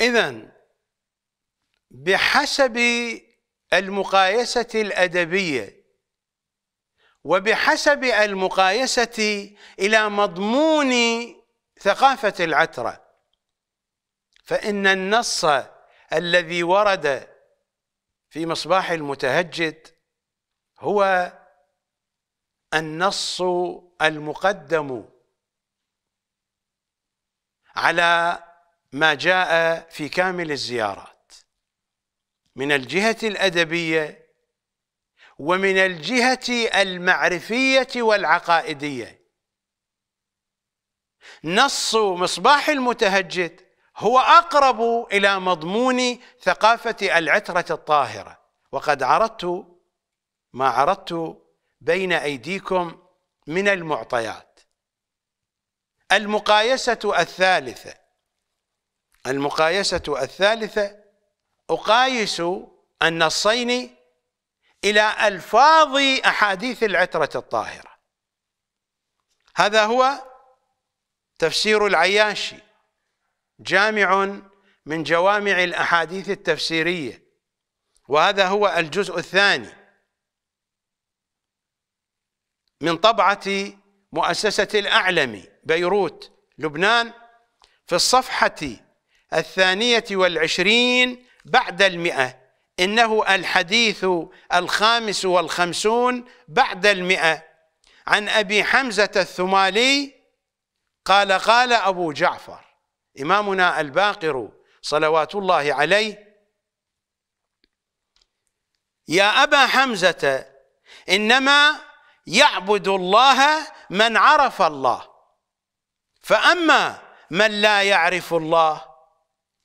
إذا بحسب المقايسة الأدبية وبحسب المقايسة إلى مضمون ثقافة العترة فإن النص الذي ورد في مصباح المتهجد هو النص المقدم على ما جاء في كامل الزيارات من الجهة الأدبية ومن الجهة المعرفية والعقائدية نص مصباح المتهجد هو أقرب إلى مضمون ثقافة العترة الطاهرة وقد عرضت ما عرضت بين أيديكم من المعطيات المقايسة الثالثة المقايسة الثالثة أقايس النصين إلى ألفاظ أحاديث العترة الطاهرة هذا هو تفسير العياشي جامع من جوامع الأحاديث التفسيرية وهذا هو الجزء الثاني من طبعة مؤسسة الأعلم بيروت لبنان في الصفحة الثانية والعشرين بعد المئة إنه الحديث الخامس والخمسون بعد المئة عن أبي حمزة الثمالي قال قال أبو جعفر إمامنا الباقر صلوات الله عليه يا أبا حمزة إنما يعبد الله من عرف الله فأما من لا يعرف الله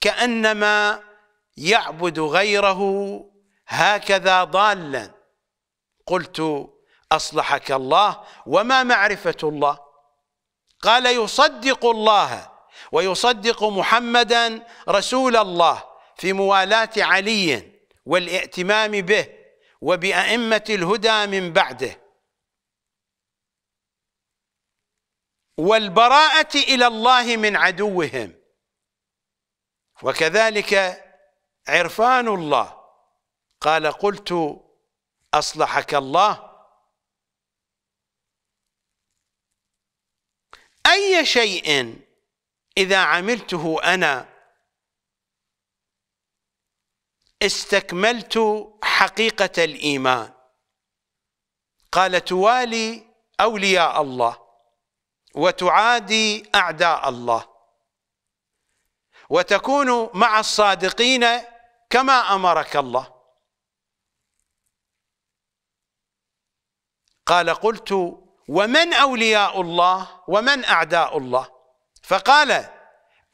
كأنما يعبد غيره هكذا ضالا قلت أصلحك الله وما معرفة الله قال يصدق الله ويصدق محمدا رسول الله في موالاة علي والائتمام به وبأئمة الهدى من بعده والبراءة إلى الله من عدوهم وكذلك عرفان الله قال قلت أصلحك الله أي شيء إذا عملته أنا استكملت حقيقة الإيمان قال توالي أولياء الله وتعادي أعداء الله وتكون مع الصادقين كما أمرك الله قال قلت ومن أولياء الله ومن أعداء الله فقال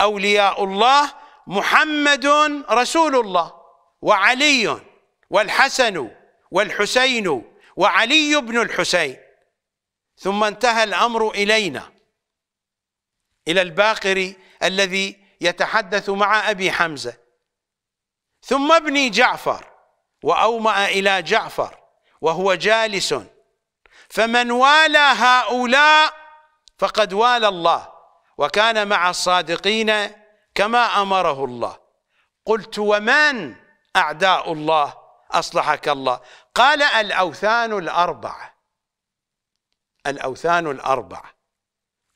أولياء الله محمد رسول الله وعلي والحسن والحسين وعلي بن الحسين ثم انتهى الأمر إلينا إلى الباقر الذي يتحدث مع أبي حمزة ثم ابني جعفر وأومأ إلى جعفر وهو جالس فمن والى هؤلاء فقد والى الله وكان مع الصادقين كما امره الله قلت ومن اعداء الله اصلحك الله قال الاوثان الاربعه الاوثان الاربعه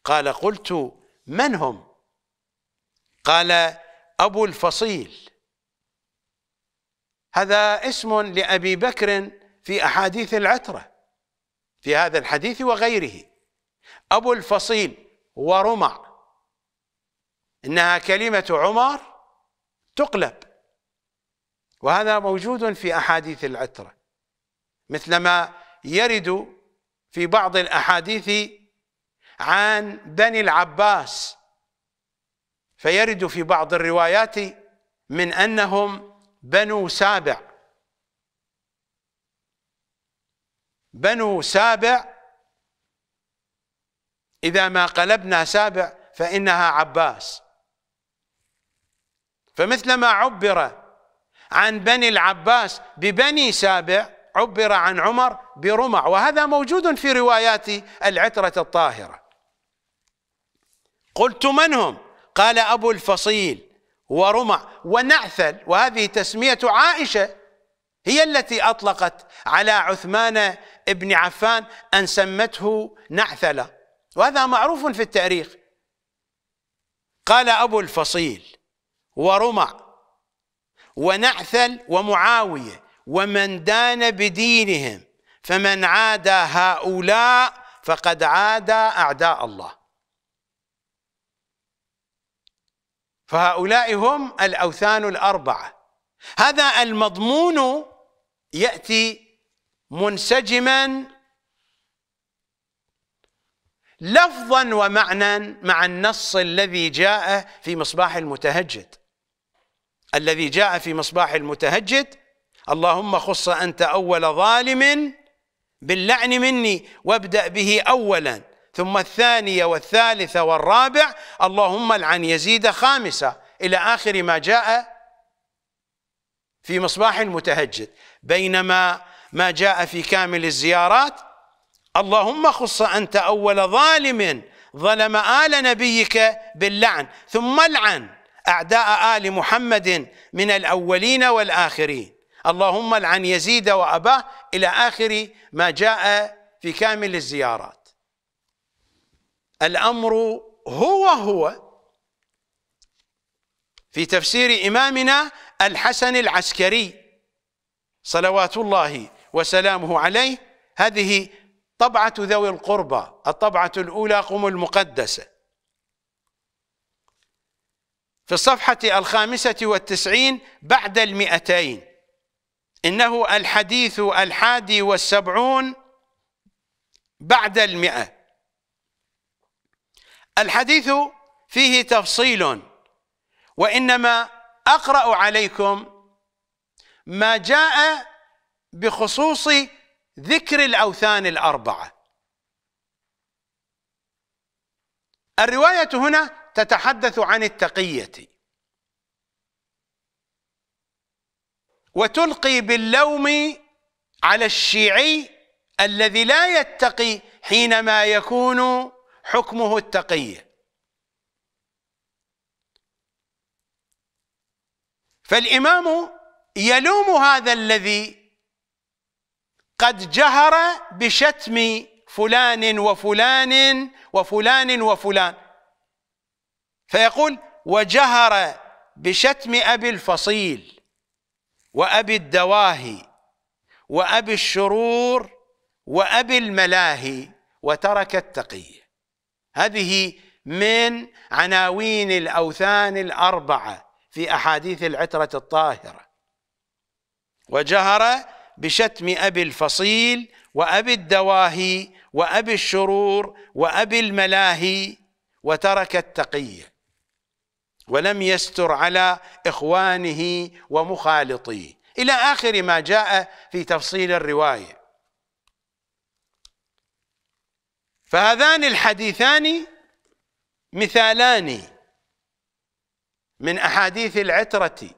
قال قلت من هم قال أبو الفصيل هذا اسم لأبي بكر في أحاديث العترة في هذا الحديث وغيره أبو الفصيل ورمع إنها كلمة عمر تقلب وهذا موجود في أحاديث العترة مثلما يرد في بعض الأحاديث عن بني العباس فيرد في بعض الروايات من أنهم بنو سابع بنو سابع إذا ما قلبنا سابع فإنها عباس فمثلما عبر عن بني العباس ببني سابع عبر عن عمر برمع وهذا موجود في روايات العترة الطاهرة قلت من هم قال أبو الفصيل ورمع ونعثل وهذه تسمية عائشة هي التي أطلقت على عثمان بن عفان أن سمته نعثلة وهذا معروف في التاريخ قال أبو الفصيل ورمع ونعثل ومعاوية ومن دان بدينهم فمن عادى هؤلاء فقد عادى أعداء الله فهؤلاء هم الأوثان الأربعة هذا المضمون يأتي منسجما لفظا ومعنى مع النص الذي جاء في مصباح المتهجد الذي جاء في مصباح المتهجد اللهم خص أنت أول ظالم باللعن مني وابدأ به أولا ثم الثانية والثالثة والرابع اللهم العن يزيد خامسة إلى آخر ما جاء في مصباح المتهجد بينما ما جاء في كامل الزيارات اللهم خص أنت أول ظالم ظلم آل نبيك باللعن ثم العن أعداء آل محمد من الأولين والآخرين اللهم العن يزيد وأباه إلى آخر ما جاء في كامل الزيارات الأمر هو هو في تفسير إمامنا الحسن العسكري صلوات الله وسلامه عليه هذه طبعة ذوي القربى الطبعة الأولى قم المقدسة في الصفحة الخامسة والتسعين بعد المئتين إنه الحديث الحادي والسبعون بعد المئة الحديث فيه تفصيل وإنما أقرأ عليكم ما جاء بخصوص ذكر الأوثان الأربعة الرواية هنا تتحدث عن التقية وتلقي باللوم على الشيعي الذي لا يتقي حينما يكون حكمه التقية فالإمام يلوم هذا الذي قد جهر بشتم فلان وفلان وفلان وفلان فيقول وجهر بشتم أبي الفصيل وأبي الدواهي وأبي الشرور وأبي الملاهي وترك التقيه هذه من عناوين الاوثان الاربعه في احاديث العتره الطاهره وجهر بشتم ابي الفصيل وابي الدواهي وابي الشرور وابي الملاهي وترك التقيه ولم يستر على اخوانه ومخالطيه الى اخر ما جاء في تفصيل الروايه فهذان الحديثان مثالان من احاديث العتره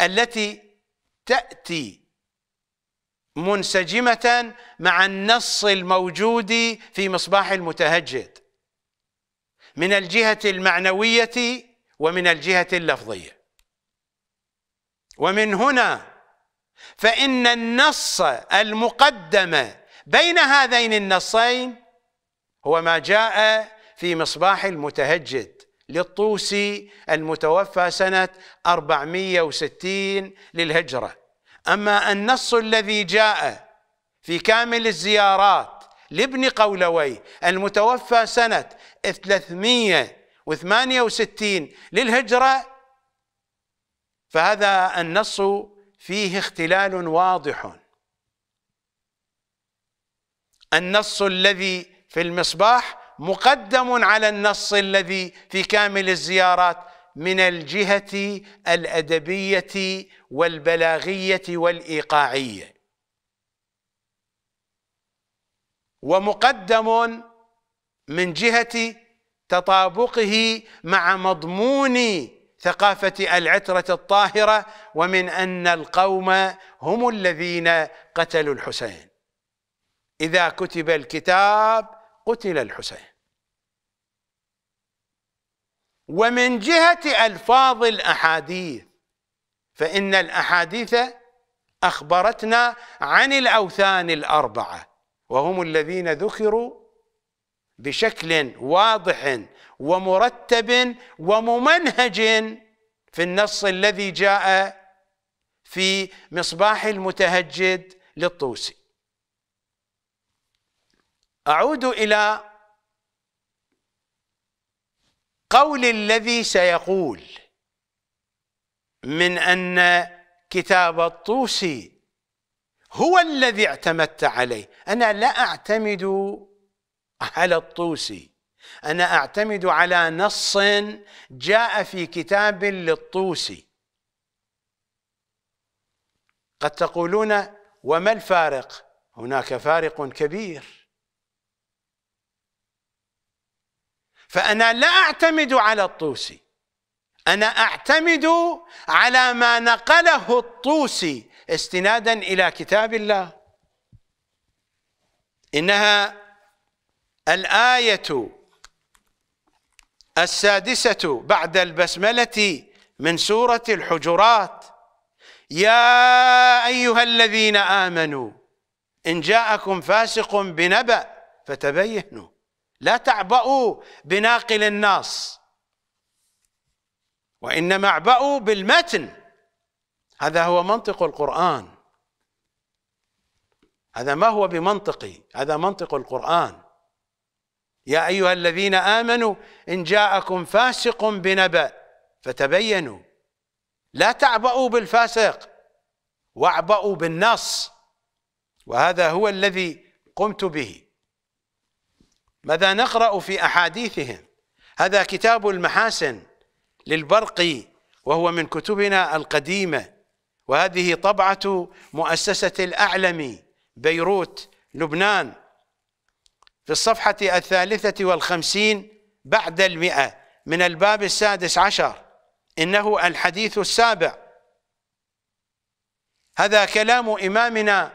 التي تاتي منسجمه مع النص الموجود في مصباح المتهجد من الجهه المعنويه ومن الجهه اللفظيه ومن هنا فان النص المقدم بين هذين النصين هو ما جاء في مصباح المتهجد للطوسي المتوفى سنة 460 للهجرة أما النص الذي جاء في كامل الزيارات لابن قولوي المتوفى سنة 368 للهجرة فهذا النص فيه اختلال واضح النص الذي في المصباح مقدم على النص الذي في كامل الزيارات من الجهة الأدبية والبلاغية والإيقاعية ومقدم من جهة تطابقه مع مضمون ثقافة العترة الطاهرة ومن أن القوم هم الذين قتلوا الحسين إذا كتب الكتاب قتل الحسين ومن جهة ألفاظ الأحاديث فإن الأحاديث أخبرتنا عن الأوثان الأربعة وهم الذين ذكروا بشكل واضح ومرتب وممنهج في النص الذي جاء في مصباح المتهجد للطوسي أعود إلى قول الذي سيقول من أن كتاب الطوسي هو الذي اعتمدت عليه أنا لا أعتمد على الطوسي أنا أعتمد على نص جاء في كتاب للطوسي قد تقولون وما الفارق هناك فارق كبير فأنا لا أعتمد على الطوسي أنا أعتمد على ما نقله الطوسي استنادا إلى كتاب الله إنها الآية السادسة بعد البسملة من سورة الحجرات يا أيها الذين آمنوا إن جاءكم فاسق بنبأ فتبينوا لا تعبأوا بناقل الناس وإنما اعبأوا بالمتن هذا هو منطق القرآن هذا ما هو بمنطقي هذا منطق القرآن يا أيها الذين آمنوا إن جاءكم فاسق بنبأ فتبينوا لا تعبأوا بالفاسق واعبأوا بالنص وهذا هو الذي قمت به ماذا نقرأ في أحاديثهم هذا كتاب المحاسن للبرقي وهو من كتبنا القديمة وهذه طبعة مؤسسة الأعلم بيروت لبنان في الصفحة الثالثة والخمسين بعد المئة من الباب السادس عشر إنه الحديث السابع هذا كلام إمامنا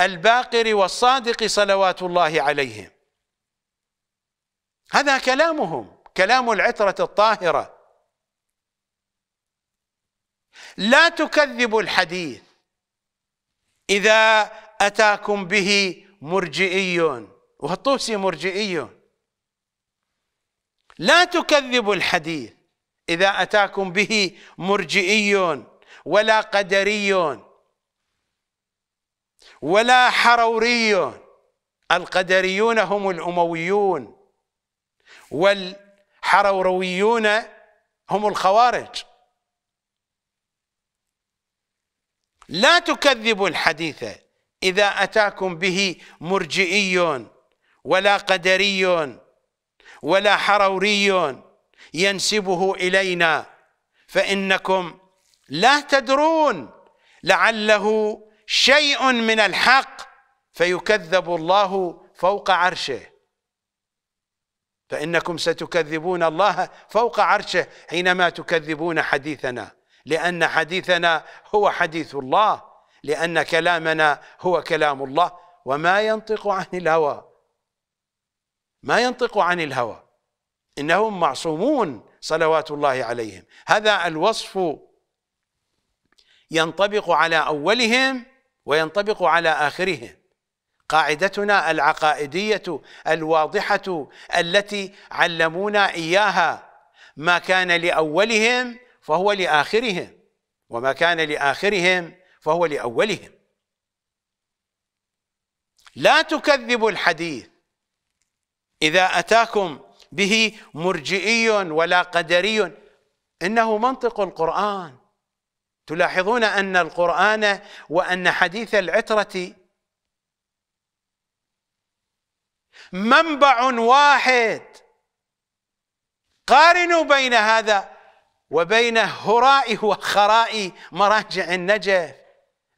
الباقر والصادق صلوات الله عليهم هذا كلامهم كلام العترة الطاهرة لا تكذبوا الحديث إذا أتاكم به مرجئي والطوسي مرجئي لا تكذبوا الحديث إذا أتاكم به مرجئي ولا قدري ولا حروري القدريون هم الأمويون والحرورويون هم الخوارج لا تكذبوا الحديث إذا أتاكم به مرجئي ولا قدري ولا حروري ينسبه إلينا فإنكم لا تدرون لعله شيء من الحق فيكذب الله فوق عرشه فإنكم ستكذبون الله فوق عرشه حينما تكذبون حديثنا لأن حديثنا هو حديث الله لأن كلامنا هو كلام الله وما ينطق عن الهوى ما ينطق عن الهوى إنهم معصومون صلوات الله عليهم هذا الوصف ينطبق على أولهم وينطبق على آخرهم قاعدتنا العقائديه الواضحه التي علمونا اياها ما كان لاولهم فهو لاخرهم وما كان لاخرهم فهو لاولهم لا تكذبوا الحديث اذا اتاكم به مرجئي ولا قدري انه منطق القران تلاحظون ان القران وان حديث العتره منبع واحد قارنوا بين هذا وبين هراء وخراء مراجع النجف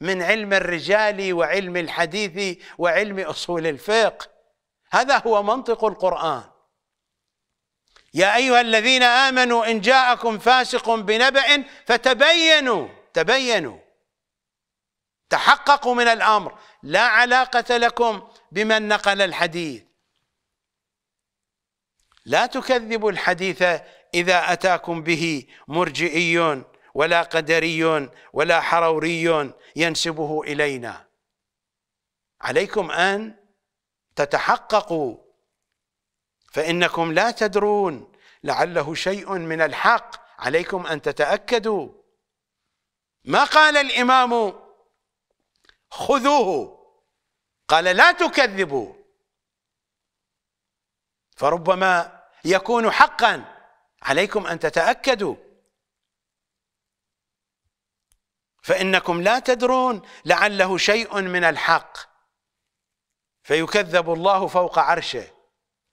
من علم الرجال وعلم الحديث وعلم اصول الفقه هذا هو منطق القران يا ايها الذين امنوا ان جاءكم فاسق بنبأ فتبينوا تبينوا تحققوا من الامر لا علاقه لكم بمن نقل الحديث لا تكذبوا الحديث إذا أتاكم به مرجئي ولا قدري ولا حروري ينسبه إلينا عليكم أن تتحققوا فإنكم لا تدرون لعله شيء من الحق عليكم أن تتأكدوا ما قال الإمام خذوه قال لا تكذبوا فربما يكون حقا عليكم أن تتأكدوا فإنكم لا تدرون لعله شيء من الحق فيكذب الله فوق عرشه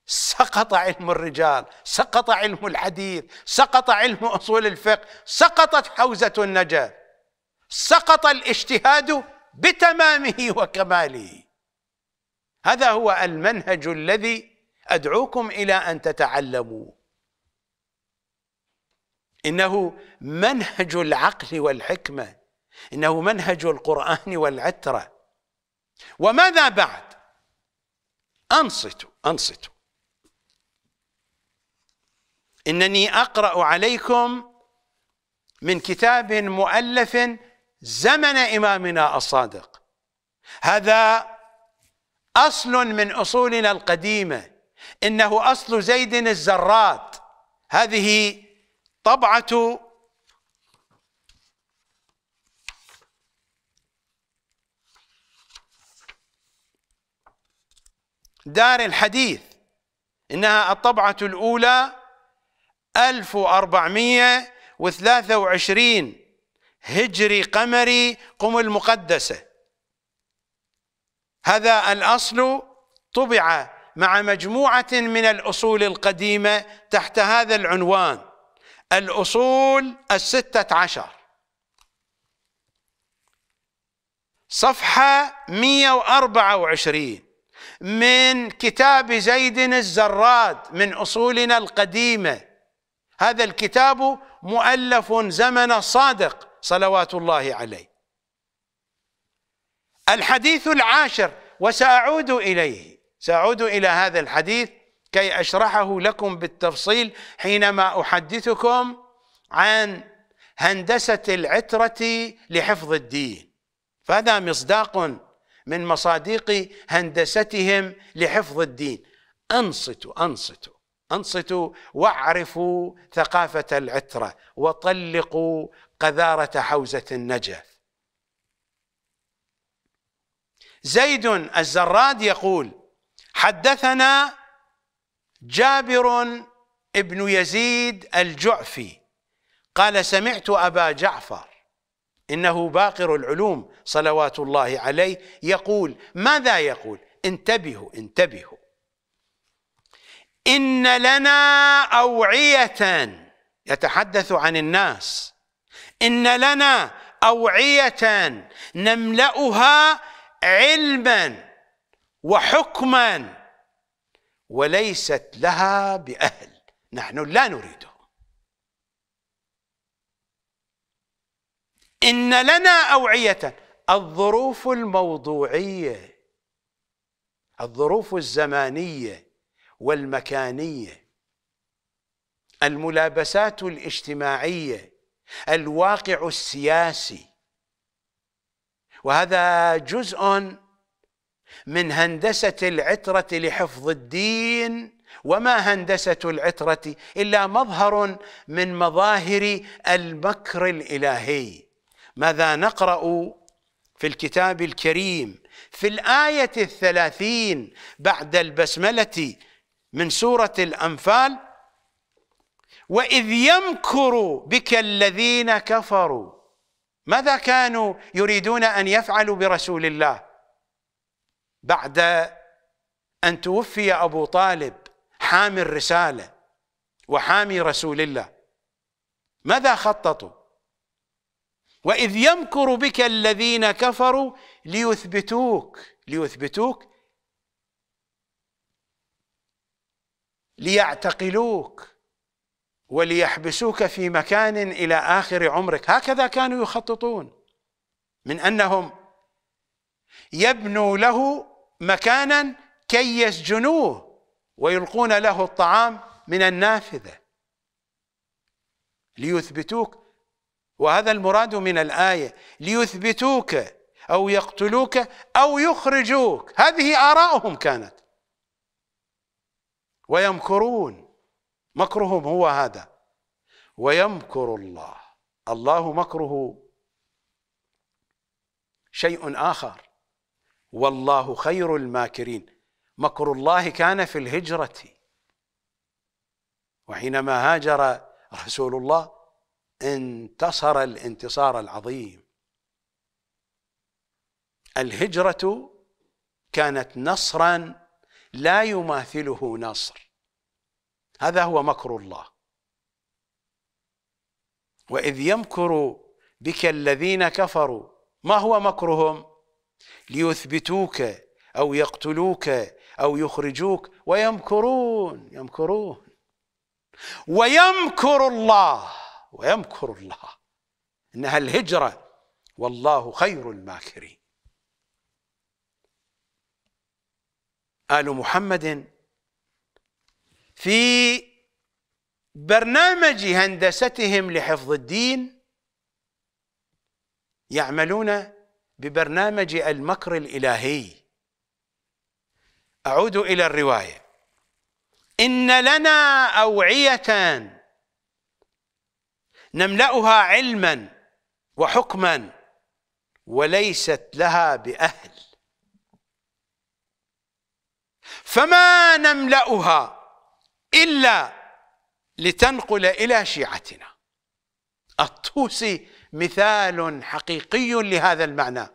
سقط علم الرجال سقط علم الحديث سقط علم أصول الفقه سقطت حوزة النجاة سقط الاجتهاد بتمامه وكماله هذا هو المنهج الذي أدعوكم إلى أن تتعلموا إنه منهج العقل والحكمة إنه منهج القرآن والعترة وماذا بعد أنصتوا أنصتوا إنني أقرأ عليكم من كتاب مؤلف زمن إمامنا الصادق هذا أصل من أصولنا القديمة إنه أصل زيد الزراد هذه طبعة دار الحديث إنها الطبعة الأولى 1423 هجري قمري قم المقدسة هذا الأصل طبع مع مجموعة من الأصول القديمة تحت هذا العنوان الأصول الستة عشر صفحة 124 من كتاب زيد الزراد من أصولنا القديمة هذا الكتاب مؤلف زمن الصادق صلوات الله عليه الحديث العاشر وسأعود إليه سأعود إلى هذا الحديث كي أشرحه لكم بالتفصيل حينما أحدثكم عن هندسة العترة لحفظ الدين فهذا مصداق من مصادق هندستهم لحفظ الدين أنصتوا أنصتوا أنصتوا واعرفوا ثقافة العترة وطلقوا قذارة حوزة النجف زيد الزراد يقول حدثنا جابر ابن يزيد الجعفي قال سمعت أبا جعفر إنه باقر العلوم صلوات الله عليه يقول ماذا يقول انتبهوا انتبهوا إن لنا أوعية يتحدث عن الناس إن لنا أوعية نملأها علماً وحكما وليست لها بأهل نحن لا نريده إن لنا أوعية الظروف الموضوعية الظروف الزمانية والمكانية الملابسات الاجتماعية الواقع السياسي وهذا جزء من هندسة العترة لحفظ الدين وما هندسة العترة إلا مظهر من مظاهر المكر الإلهي ماذا نقرأ في الكتاب الكريم في الآية الثلاثين بعد البسملة من سورة الأنفال وإذ يمكر بك الذين كفروا ماذا كانوا يريدون أن يفعلوا برسول الله بعد أن توفي أبو طالب حامي الرسالة وحامي رسول الله ماذا خططوا وإذ يمكر بك الذين كفروا ليثبتوك ليثبتوك ليعتقلوك وليحبسوك في مكان إلى آخر عمرك هكذا كانوا يخططون من أنهم يبنوا له مكانا كي يسجنوه ويلقون له الطعام من النافذة ليثبتوك وهذا المراد من الآية ليثبتوك أو يقتلوك أو يخرجوك هذه آراؤهم كانت ويمكرون مكرهم هو هذا ويمكر الله الله مكره شيء آخر والله خير الماكرين مكر الله كان في الهجرة وحينما هاجر رسول الله انتصر الانتصار العظيم الهجرة كانت نصرا لا يماثله نصر هذا هو مكر الله وإذ يمكر بك الذين كفروا ما هو مكرهم ليثبتوك أو يقتلوك أو يخرجوك ويمكرون يمكرون ويمكر الله ويمكر الله إنها الهجرة والله خير الماكرين آل محمد في برنامج هندستهم لحفظ الدين يعملون ببرنامج المكر الالهي اعود الى الروايه ان لنا اوعيه نملاها علما وحكما وليست لها باهل فما نملاها الا لتنقل الى شيعتنا الطوسي مثال حقيقي لهذا المعنى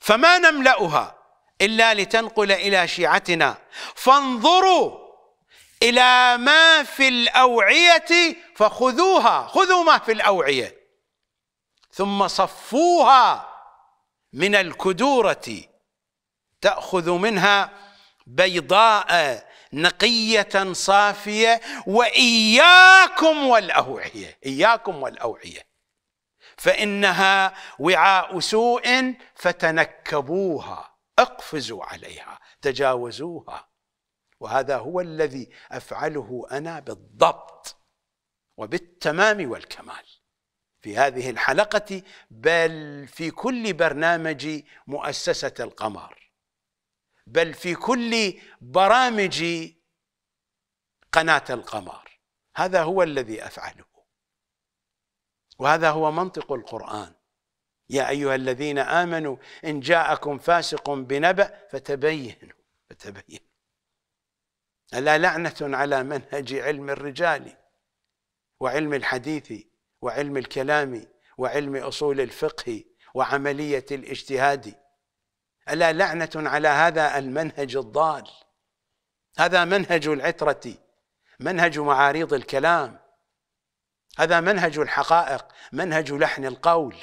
فما نملأها إلا لتنقل إلى شيعتنا فانظروا إلى ما في الأوعية فخذوها خذوا ما في الأوعية ثم صفوها من الكدورة تأخذ منها بيضاء نقية صافية وإياكم والأوعية إياكم والأوعية فإنها وعاء سوء فتنكبوها اقفزوا عليها تجاوزوها وهذا هو الذي أفعله أنا بالضبط وبالتمام والكمال في هذه الحلقة بل في كل برنامج مؤسسة القمر بل في كل برامج قناة القمر هذا هو الذي أفعله وهذا هو منطق القرآن يا أيها الذين آمنوا إن جاءكم فاسق بنبأ فتبينوا فتبينوا ألا لعنة على منهج علم الرجال وعلم الحديث وعلم الكلام وعلم أصول الفقه وعملية الاجتهاد ألا لعنة على هذا المنهج الضال هذا منهج العترة منهج معاريض الكلام هذا منهج الحقائق منهج لحن القول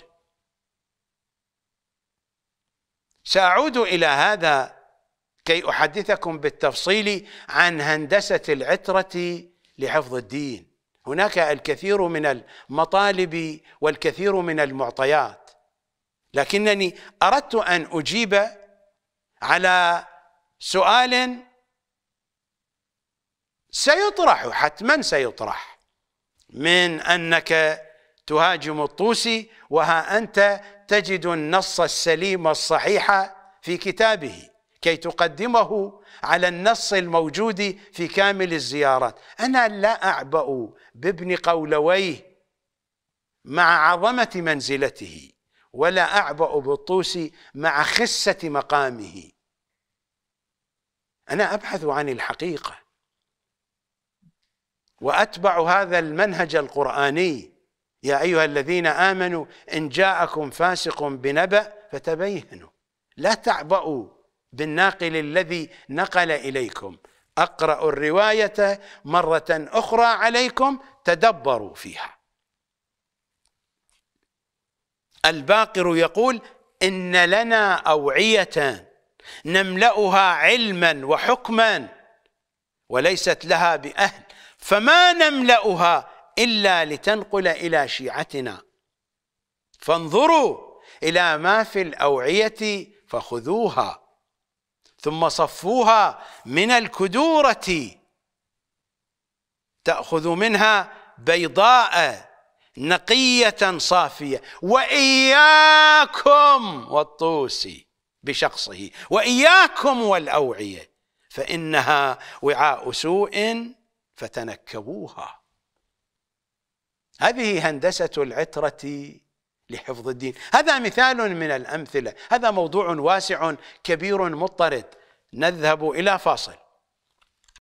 سأعود إلى هذا كي أحدثكم بالتفصيل عن هندسة العترة لحفظ الدين هناك الكثير من المطالب والكثير من المعطيات لكنني أردت أن أجيب على سؤال سيطرح حتما سيطرح من أنك تهاجم الطوسي وها أنت تجد النص السليم الصحيح في كتابه كي تقدمه على النص الموجود في كامل الزيارات أنا لا أعبأ بابن قولويه مع عظمة منزلته ولا أعبأ بالطوس مع خسة مقامه أنا أبحث عن الحقيقة وأتبع هذا المنهج القرآني يا أيها الذين آمنوا إن جاءكم فاسق بنبأ فتبينوا لا تعبأوا بالناقل الذي نقل إليكم أقرأ الرواية مرة أخرى عليكم تدبروا فيها الباقر يقول إن لنا أوعية نملأها علما وحكما وليست لها بأهل فما نملأها إلا لتنقل إلى شيعتنا فانظروا إلى ما في الأوعية فخذوها ثم صفوها من الكدورة تأخذ منها بيضاء نقية صافية وإياكم والطوس بشخصه وإياكم والأوعية فإنها وعاء سوء فتنكبوها هذه هندسة العترة لحفظ الدين هذا مثال من الأمثلة هذا موضوع واسع كبير مضطرد نذهب إلى فاصل